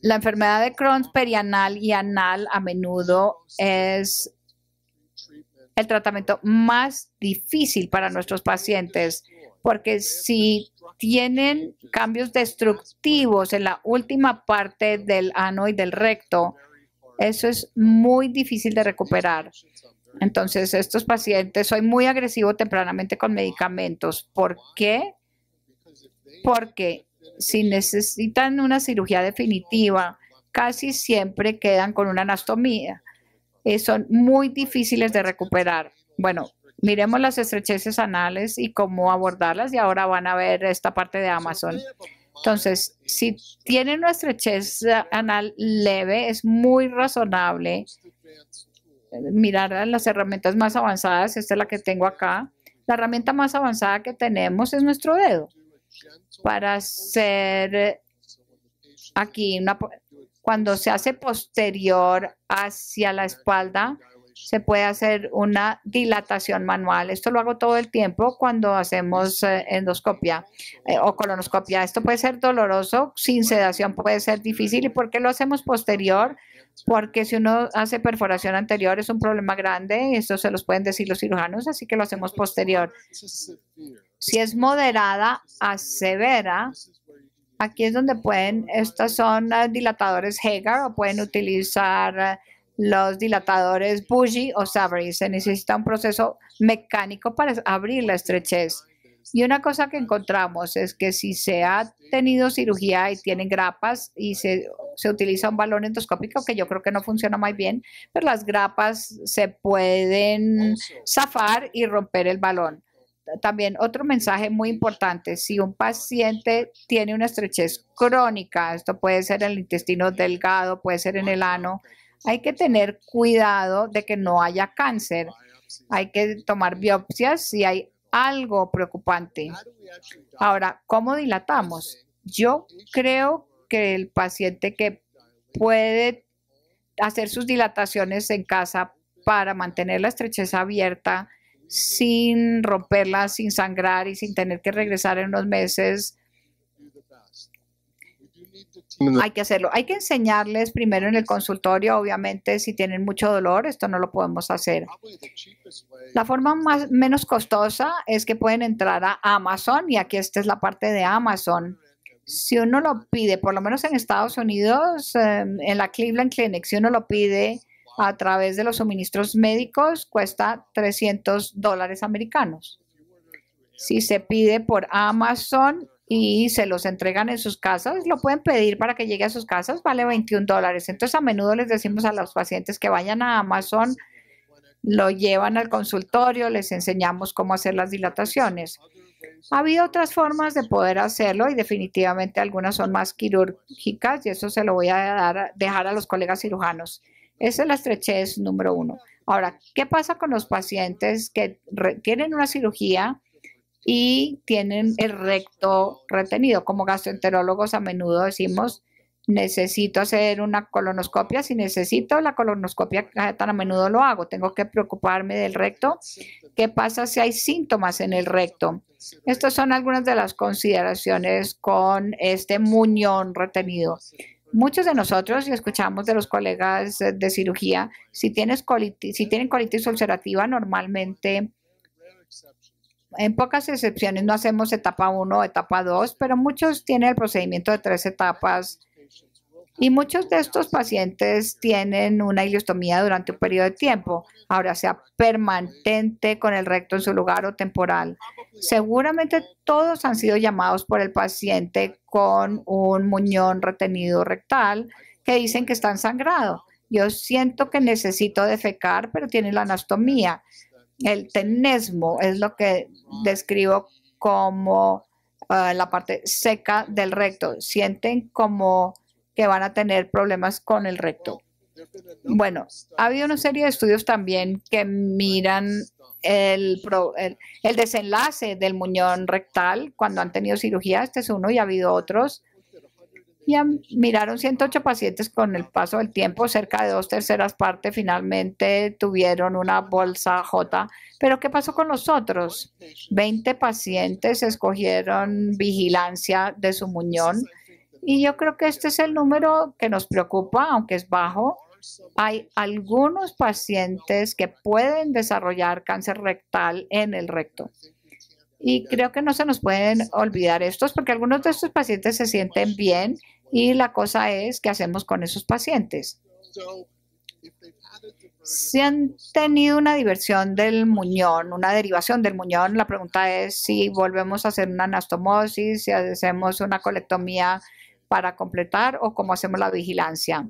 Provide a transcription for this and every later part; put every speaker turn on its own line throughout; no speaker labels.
La enfermedad de Crohn perianal y anal a menudo es el tratamiento más difícil para nuestros pacientes, porque si tienen cambios destructivos en la última parte del ano y del recto, eso es muy difícil de recuperar. Entonces, estos pacientes, soy muy agresivo tempranamente con medicamentos. ¿Por qué? Porque si necesitan una cirugía definitiva, casi siempre quedan con una anastomía. Eh, son muy difíciles de recuperar. Bueno, miremos las estrecheces anales y cómo abordarlas y ahora van a ver esta parte de Amazon. Entonces, si tienen una estrechez anal leve, es muy razonable eh, mirar las herramientas más avanzadas. Esta es la que tengo acá. La herramienta más avanzada que tenemos es nuestro dedo para hacer eh, aquí cuando se hace posterior hacia la espalda, se puede hacer una dilatación manual. Esto lo hago todo el tiempo cuando hacemos eh, endoscopia eh, o colonoscopia. Esto puede ser doloroso, sin sedación puede ser difícil. ¿Y por qué lo hacemos posterior? Porque si uno hace perforación anterior es un problema grande esto se los pueden decir los cirujanos, así que lo hacemos posterior. Si es moderada a severa, aquí es donde pueden, estos son ah, dilatadores Hegar, o pueden utilizar ah, los dilatadores Bougie o Savory. Se necesita un proceso mecánico para abrir la estrechez. Y una cosa que encontramos es que si se ha tenido cirugía y tienen grapas y se, se, utiliza un balón endoscópico, que yo creo que no funciona muy bien, pero las grapas se pueden zafar y romper el balón también otro mensaje muy importante, si un paciente tiene una estrechez crónica, esto puede ser en el intestino delgado, puede ser en el ano, hay que tener cuidado de que no haya cáncer. Hay que tomar biopsias si hay algo preocupante. Ahora, ¿cómo dilatamos? Yo creo que el paciente que puede hacer sus dilataciones en casa para mantener la estrechez abierta, sin romperla, sin sangrar y sin tener que regresar en unos meses. Hay que hacerlo. Hay que enseñarles primero en el consultorio, obviamente, si tienen mucho dolor, esto no lo podemos hacer. La forma más, menos costosa es que pueden entrar a Amazon y aquí esta es la parte de Amazon. Si uno lo pide, por lo menos en Estados Unidos, em, en la Cleveland Clinic, si uno lo pide, a través de los suministros médicos cuesta 300 dólares americanos. Si se pide por Amazon y se los entregan en sus casas, lo pueden pedir para que llegue a sus casas, vale 21 dólares. Entonces a menudo les decimos a los pacientes que vayan a Amazon, lo llevan al consultorio, les enseñamos cómo hacer las dilataciones. Ha habido otras formas de poder hacerlo y definitivamente algunas son más quirúrgicas y eso se lo voy a dejar a los colegas cirujanos. Esa es la estrechez número uno. Ahora, ¿qué pasa con los pacientes que tienen una cirugía y tienen el recto retenido? Como gastroenterólogos a menudo decimos, necesito hacer una colonoscopia. Si necesito la colonoscopia, ah, tan a menudo lo hago. Tengo que preocuparme del recto. ¿Qué pasa si hay síntomas en el recto? Estas son algunas de las consideraciones con este muñón retenido. Muchos de nosotros, y escuchamos de los colegas eh, de cirugía, si, tienes colitis, si tienen colitis ulcerativa, normalmente, en pocas excepciones, no hacemos etapa 1 o etapa 2, pero muchos tienen el procedimiento de tres etapas y muchos de estos pacientes tienen una ileostomía durante un periodo de tiempo, ahora sea permanente con el recto en su lugar o temporal. Seguramente todos han sido llamados por el paciente con un muñón retenido rectal que dicen que están sangrado. Yo siento que necesito defecar, pero tiene la anastomía. El tenesmo es lo que describo como eh, la parte seca del recto. Sienten como que van a tener problemas con el recto. Bueno, ha habido una serie de estudios también que miran el, el, desenlace del muñón rectal cuando han tenido cirugía. Este es uno y ha habido otros. Ya miraron 108 pacientes con el paso del tiempo, cerca de dos terceras partes finalmente tuvieron una bolsa J. Pero ¿qué pasó con los otros? 20 pacientes escogieron vigilancia de su muñón y yo creo que este es el número que nos preocupa, aunque es bajo. Hay algunos pacientes que pueden desarrollar cáncer rectal en el recto. Y creo que no se nos pueden olvidar estos porque algunos de estos pacientes se sienten bien y la cosa es qué hacemos con esos pacientes. Si han tenido una diversión del muñón, una derivación del muñón, la pregunta es si volvemos a hacer una anastomosis, si hacemos una colectomía para completar o cómo hacemos la vigilancia.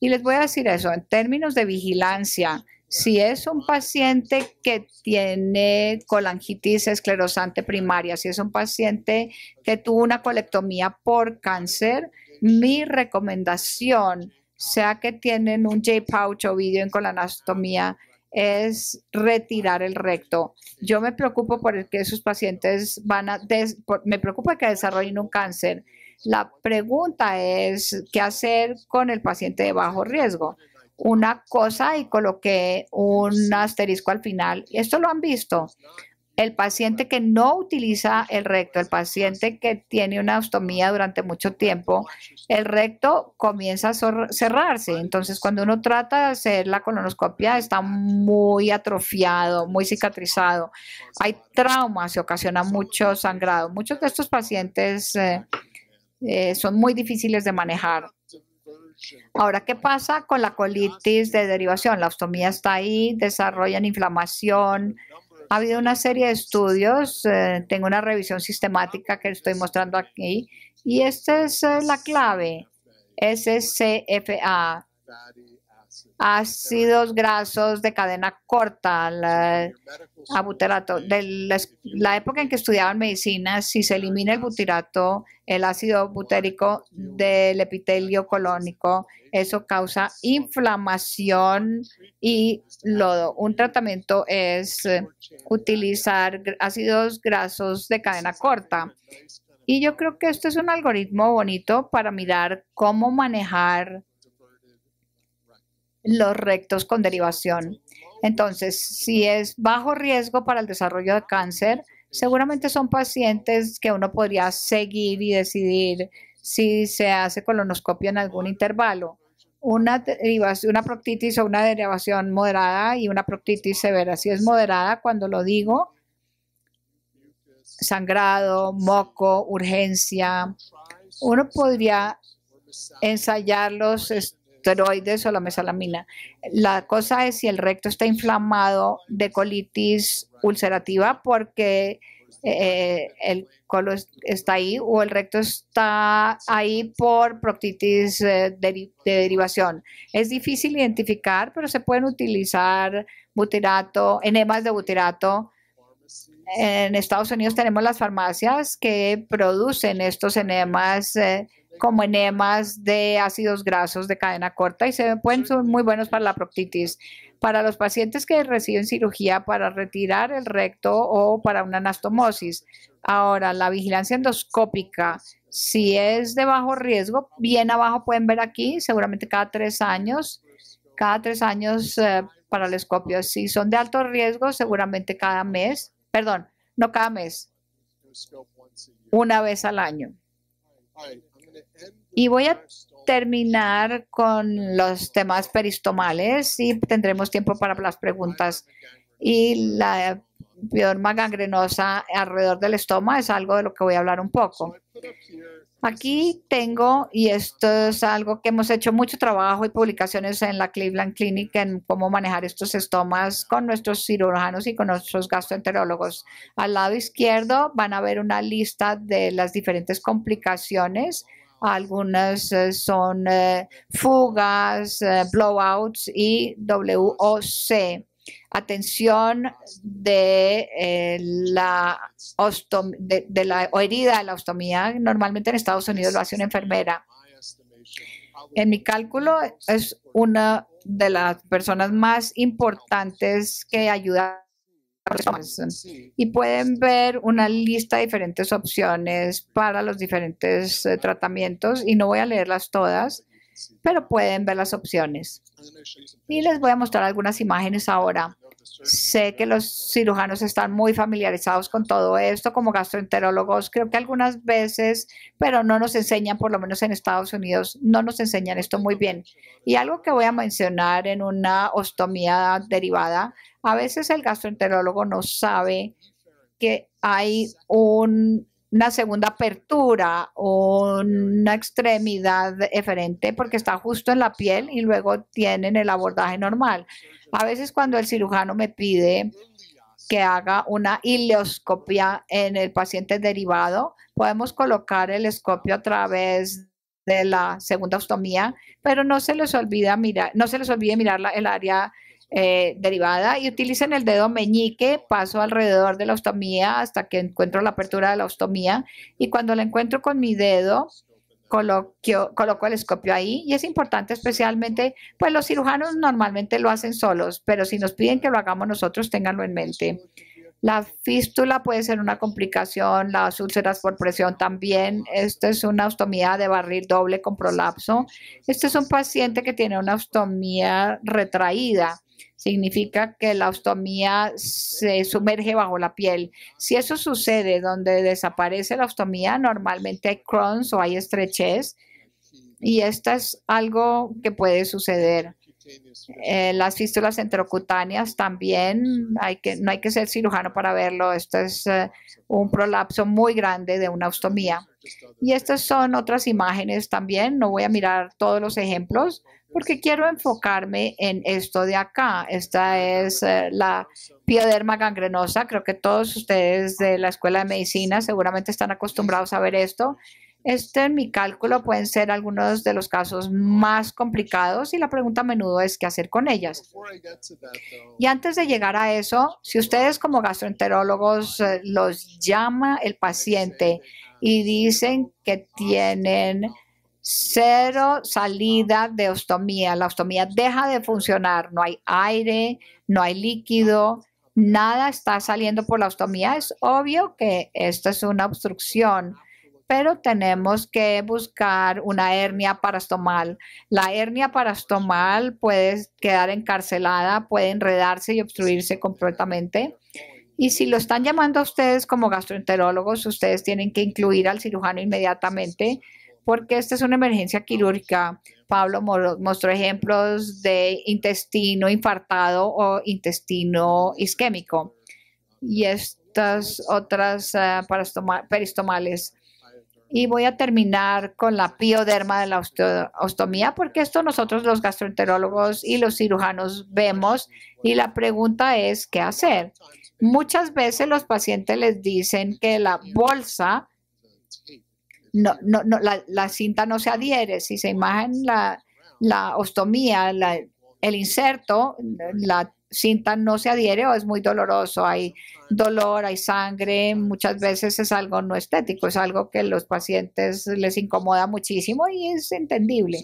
Y les voy a decir eso, en términos de vigilancia, si es un paciente que tiene colangitis esclerosante primaria, si es un paciente que tuvo una colectomía por cáncer, mi recomendación, sea que tienen un J-pouch o vídeo en colanastomía, es retirar el recto. Yo me preocupo por que esos pacientes van a, me preocupa que desarrollen un cáncer la pregunta es, ¿qué hacer con el paciente de bajo riesgo? Una cosa y coloqué un asterisco al final. Esto lo han visto. El paciente que no utiliza el recto, el paciente que tiene una ostomía durante mucho tiempo, el recto comienza a cerrarse. Entonces, cuando uno trata de hacer la colonoscopia, está muy atrofiado, muy cicatrizado. Hay trauma, se ocasiona mucho sangrado. Muchos de estos pacientes... Eh, eh, son muy difíciles de manejar. Ahora, ¿qué pasa con la colitis de derivación? La ostomía está ahí, desarrollan inflamación. Ha habido una serie de estudios, eh, tengo una revisión sistemática que estoy mostrando aquí, y esta es eh, la clave, SCFA, ácidos grasos de cadena corta, la, butirato. De la, época en que estudiaban medicina, si se elimina el butirato, el ácido butérico del epitelio colónico, eso causa inflamación y lodo. Un tratamiento es eh, utilizar ácidos grasos de cadena corta. Y yo creo que este es un algoritmo bonito para mirar cómo manejar los rectos con derivación. Entonces, si es bajo riesgo para el desarrollo de cáncer, seguramente son pacientes que uno podría seguir y decidir si se hace colonoscopia en algún intervalo. Una, derivación, una proctitis o una derivación moderada y una proctitis severa. Si es moderada, cuando lo digo, sangrado, moco, urgencia, uno podría ensayar los, o la mesalamina. La cosa es si el recto está inflamado de colitis ulcerativa porque eh, el colon está ahí o el recto está ahí por proctitis eh, de, derivación. Es difícil identificar, pero se pueden utilizar butirato, enemas de butirato. En Estados Unidos tenemos las farmacias que producen estos enemas. Eh, como enemas de ácidos grasos de cadena corta y se pueden son muy buenos para la proctitis. Para los pacientes que reciben cirugía para retirar el recto o para una anastomosis. Ahora, la vigilancia endoscópica, si es de bajo riesgo, bien abajo pueden ver aquí, seguramente cada tres años, cada tres años eh, para el escopio. Si son de alto riesgo, seguramente cada mes, perdón, no cada mes, una vez al año. Y voy a terminar con los temas peristomales y tendremos tiempo para las preguntas. Y la bioma gangrenosa alrededor del estómago es algo de lo que voy a hablar un poco. Aquí tengo, y esto es algo que hemos hecho mucho trabajo y publicaciones en la Cleveland Clinic en cómo manejar estos estomas con nuestros cirujanos y con nuestros gastroenterólogos. Al lado izquierdo van a ver una lista de las diferentes complicaciones algunas eh, son eh, fugas, eh, blowouts y WOC. Atención de, la o herida de la ostomía. Normalmente en Estados Unidos lo hace una enfermera. En mi cálculo es una de las personas más importantes que ayuda y pueden ver una lista de diferentes opciones para los diferentes eh, tratamientos y no voy a leerlas todas, pero pueden ver las opciones. Y les voy a mostrar algunas imágenes ahora Sé que los cirujanos están muy familiarizados con todo esto como gastroenterólogos, creo que algunas veces, pero no nos enseñan, por lo menos en Estados Unidos, no nos enseñan esto muy bien. Y algo que voy a mencionar en una ostomía derivada, a veces el gastroenterólogo no sabe que hay un una segunda apertura o una extremidad eferente porque está justo en la piel y luego tienen el abordaje normal. A veces cuando el cirujano me pide que haga una ileoscopia en el paciente derivado, podemos colocar el escopio a través de la segunda ostomía, pero no se les olvida mirar, no se les olvide mirar el área eh, derivada y utilicen el dedo meñique, paso alrededor de la ostomía hasta que encuentro la apertura de la ostomía y cuando la encuentro con mi dedo, coloco el escopio ahí y es importante especialmente, pues los cirujanos normalmente lo hacen solos, pero si nos piden que lo hagamos nosotros, ténganlo en mente. La fístula puede ser una complicación, las úlceras por presión también. Esto es una ostomía de barril doble con prolapso. Este es un paciente que tiene una ostomía retraída significa que la ostomía se sumerge bajo la piel. Si eso sucede donde desaparece la ostomía, normalmente hay Crohn's o hay estrechez y esto es algo que puede suceder. Eh, las fístulas enterocutáneas también, hay que, no hay que ser cirujano para verlo, esto es eh, un prolapso muy grande de una ostomía. Y estas son otras imágenes también, no voy a mirar todos los ejemplos, porque quiero enfocarme en esto de acá. Esta es eh, la pioderma gangrenosa. Creo que todos ustedes de la Escuela de Medicina seguramente están acostumbrados a ver esto. Este, en mi cálculo, pueden ser algunos de los casos más complicados y la pregunta a menudo es qué hacer con ellas. Y antes de llegar a eso, si ustedes como gastroenterólogos eh, los llama el paciente y dicen que tienen cero salida de ostomía. La ostomía deja de funcionar, no hay aire, no hay líquido, nada está saliendo por la ostomía. Es obvio que esto es una obstrucción, pero tenemos que buscar una hernia parastomal. La hernia parastomal puede quedar encarcelada, puede enredarse y obstruirse completamente. Y si lo están llamando a ustedes como gastroenterólogos, ustedes tienen que incluir al cirujano inmediatamente porque esta es una emergencia quirúrgica. Pablo mostró ejemplos de intestino infartado o intestino isquémico y estas otras eh, peristomales. Y voy a terminar con la pioderma de la ostomía, porque esto nosotros los gastroenterólogos y los cirujanos vemos y la pregunta es, ¿qué hacer? Muchas veces los pacientes les dicen que la bolsa no, no, no la, la, cinta no se adhiere. Si se imagen la, ostomía, la, el inserto, la cinta no se adhiere o es muy doloroso. Hay dolor, hay sangre, muchas veces es algo no estético, es algo que a los pacientes les incomoda muchísimo y es entendible.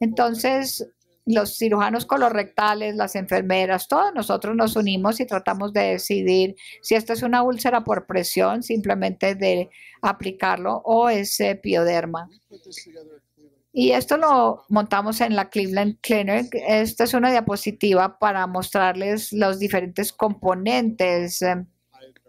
Entonces, los cirujanos colorectales, las enfermeras, todos nosotros nos unimos y tratamos de decidir si esto es una úlcera por presión, simplemente de aplicarlo, o es eh, pioderma. Y esto lo montamos en la Cleveland Clinic. Esta es una diapositiva para mostrarles los diferentes componentes eh,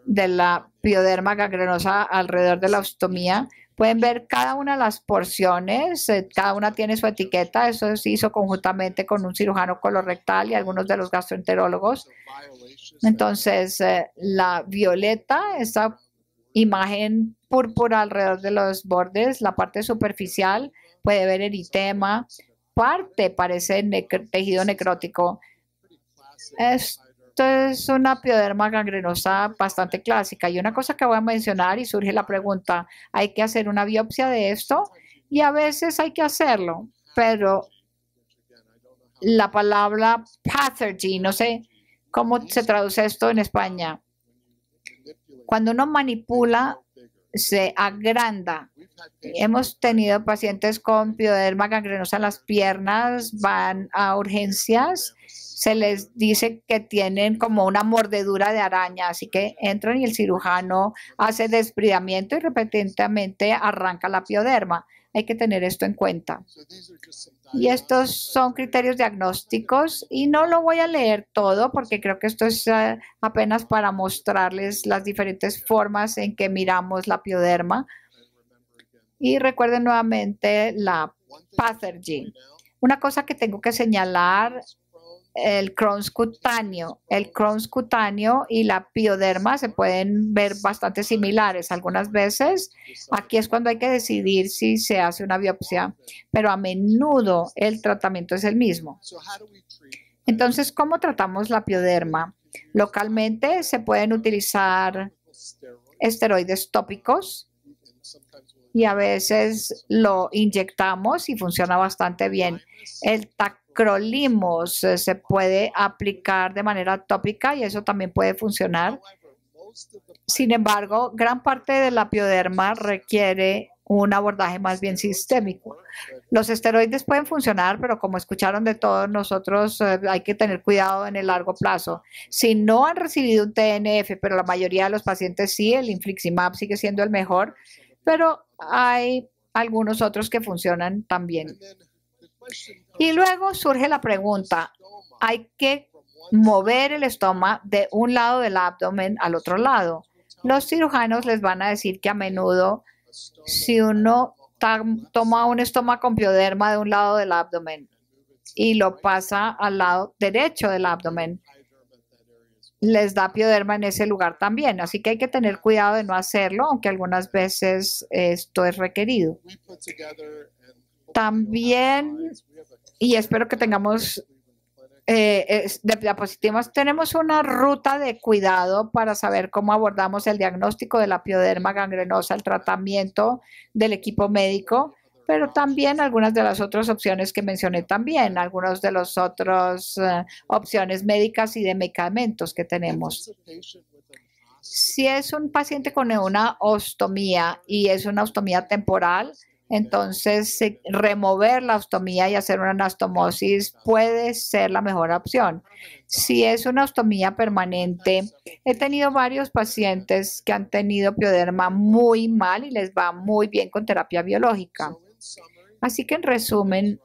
de la pioderma gangrenosa alrededor de la ostomía. Pueden ver cada una de las porciones, eh, cada una tiene su etiqueta, eso se hizo conjuntamente con un cirujano colorectal y algunos de los gastroenterólogos. Entonces, eh, la violeta, esta imagen púrpura alrededor de los bordes, la parte superficial, puede ver eritema, parte parece tejido necrótico es una pioderma gangrenosa bastante clásica. Y una cosa que voy a mencionar y surge la pregunta, ¿hay que hacer una biopsia de esto? Y a veces hay que hacerlo, pero la palabra pathogen, no sé cómo se traduce esto en España. Cuando uno manipula, se agranda Hemos tenido pacientes con pioderma gangrenosa en las piernas, van a urgencias, se les dice que tienen como una mordedura de araña, así que entran y el cirujano hace desbridamiento y repentinamente arranca la pioderma. Hay que tener esto en cuenta. Y estos son criterios diagnósticos y no lo voy a leer todo porque creo que esto es eh, apenas para mostrarles las diferentes formas en que miramos la pioderma. Y recuerden nuevamente la Pathergy. Una cosa que tengo que señalar, el Crohn's cutáneo. El Crohn's cutáneo y la pioderma se pueden ver bastante similares. Algunas veces aquí es cuando hay que decidir si se hace una biopsia, pero a menudo el tratamiento es el mismo. Entonces, ¿cómo tratamos la pioderma? Localmente se pueden utilizar esteroides tópicos y a veces lo inyectamos y funciona bastante bien. El tacrolimus eh, se puede aplicar de manera tópica y eso también puede funcionar. Sin embargo, gran parte de la pioderma requiere un abordaje más bien sistémico. Los esteroides pueden funcionar, pero como escucharon de todos nosotros, eh, hay que tener cuidado en el largo plazo. Si no han recibido un TNF, pero la mayoría de los pacientes sí, el infliximab sigue siendo el mejor pero hay algunos otros que funcionan también. Y luego surge la pregunta, ¿hay que mover el estómago de un lado del abdomen al otro lado? Los cirujanos les van a decir que a menudo si uno toma un estómago con pioderma de un lado del abdomen y lo pasa al lado derecho del abdomen, les da pioderma en ese lugar también. Así que hay que tener cuidado de no hacerlo, aunque algunas veces esto es requerido. También, y espero que tengamos eh, de diapositivas, tenemos una ruta de cuidado para saber cómo abordamos el diagnóstico de la pioderma gangrenosa, el tratamiento del equipo médico pero también algunas de las otras opciones que mencioné también, algunas de las otras eh, opciones médicas y de medicamentos que tenemos. Si es un paciente con una ostomía y es una ostomía temporal, entonces eh, remover la ostomía y hacer una anastomosis puede ser la mejor opción. Si es una ostomía permanente, he tenido varios pacientes que han tenido pioderma muy mal y les va muy bien con terapia biológica. Así que en resumen,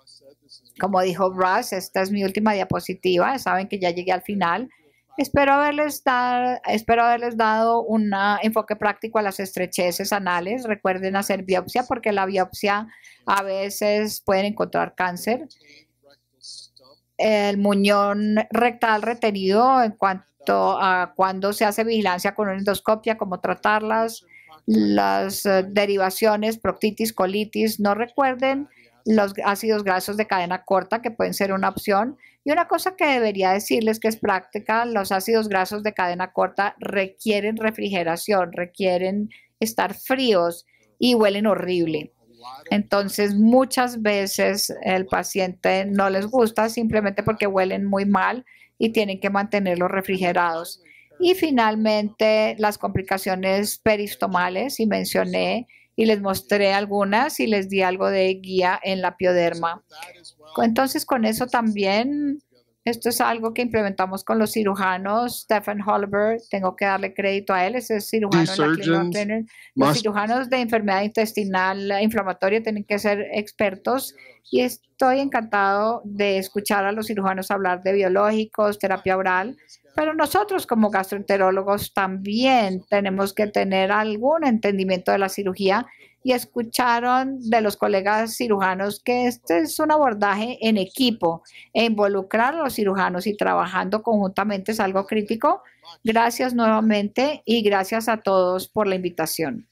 como dijo Russ, esta es mi última diapositiva. Saben que ya llegué al final. Espero haberles, espero haberles dado un enfoque práctico a las estrecheces anales. Recuerden hacer biopsia porque la biopsia a veces puede encontrar cáncer. El muñón rectal retenido en cuanto a cuando se hace vigilancia con una endoscopia, cómo tratarlas las eh, derivaciones, proctitis, colitis, no recuerden los ácidos grasos de cadena corta que pueden ser una opción. Y una cosa que debería decirles que es práctica, los ácidos grasos de cadena corta requieren refrigeración, requieren estar fríos y huelen horrible. Entonces, muchas veces el paciente no les gusta simplemente porque huelen muy mal y tienen que mantenerlos refrigerados. Y finalmente, las complicaciones peristomales, y mencioné y les mostré algunas y les di algo de guía en la pioderma. Entonces, con eso también esto es algo que implementamos con los cirujanos. Stephen Holliver, tengo que darle crédito a él, ese es cirujano Los cirujanos de enfermedad intestinal inflamatoria tienen que ser expertos y estoy encantado de escuchar a los cirujanos hablar de biológicos, terapia oral, pero nosotros como gastroenterólogos también tenemos que tener algún entendimiento de la cirugía y escucharon de los colegas cirujanos que este es un abordaje en equipo e involucrar a los cirujanos y trabajando conjuntamente es algo crítico. Gracias nuevamente y gracias a todos por la invitación.